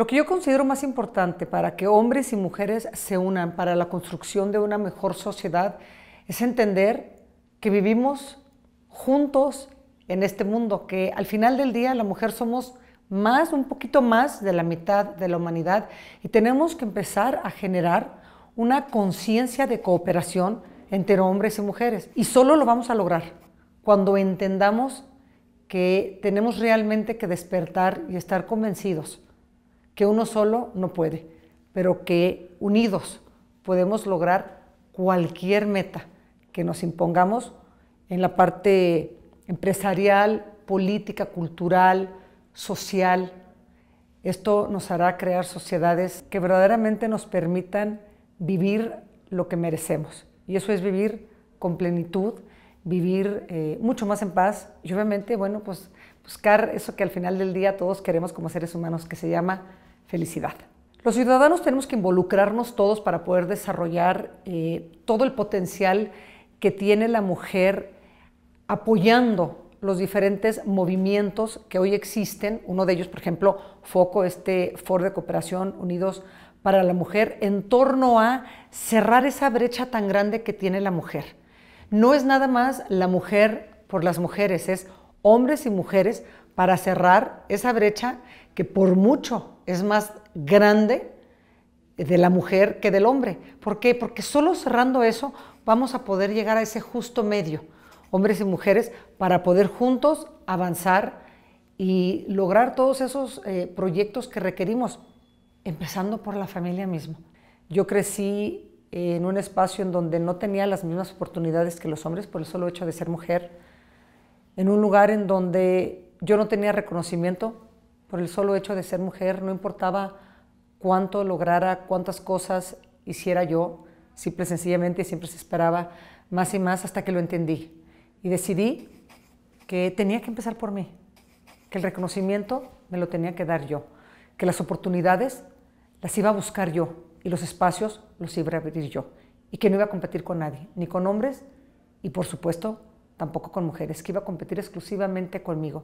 Lo que yo considero más importante para que hombres y mujeres se unan para la construcción de una mejor sociedad es entender que vivimos juntos en este mundo, que al final del día la mujer somos más, un poquito más de la mitad de la humanidad y tenemos que empezar a generar una conciencia de cooperación entre hombres y mujeres. Y solo lo vamos a lograr cuando entendamos que tenemos realmente que despertar y estar convencidos que uno solo no puede, pero que unidos podemos lograr cualquier meta que nos impongamos en la parte empresarial, política, cultural, social. Esto nos hará crear sociedades que verdaderamente nos permitan vivir lo que merecemos. Y eso es vivir con plenitud, vivir eh, mucho más en paz y obviamente, bueno, pues buscar eso que al final del día todos queremos como seres humanos, que se llama felicidad. Los ciudadanos tenemos que involucrarnos todos para poder desarrollar eh, todo el potencial que tiene la mujer apoyando los diferentes movimientos que hoy existen. Uno de ellos, por ejemplo, FOCO, este Foro de Cooperación Unidos para la Mujer, en torno a cerrar esa brecha tan grande que tiene la mujer. No es nada más la mujer por las mujeres, es hombres y mujeres, para cerrar esa brecha que por mucho es más grande de la mujer que del hombre. ¿Por qué? Porque solo cerrando eso vamos a poder llegar a ese justo medio, hombres y mujeres, para poder juntos avanzar y lograr todos esos eh, proyectos que requerimos, empezando por la familia misma. Yo crecí en un espacio en donde no tenía las mismas oportunidades que los hombres por el solo hecho de ser mujer en un lugar en donde yo no tenía reconocimiento por el solo hecho de ser mujer, no importaba cuánto lograra, cuántas cosas hiciera yo, simple sencillamente siempre se esperaba más y más hasta que lo entendí y decidí que tenía que empezar por mí, que el reconocimiento me lo tenía que dar yo, que las oportunidades las iba a buscar yo y los espacios los iba a abrir yo y que no iba a competir con nadie, ni con hombres y por supuesto tampoco con mujeres, que iba a competir exclusivamente conmigo.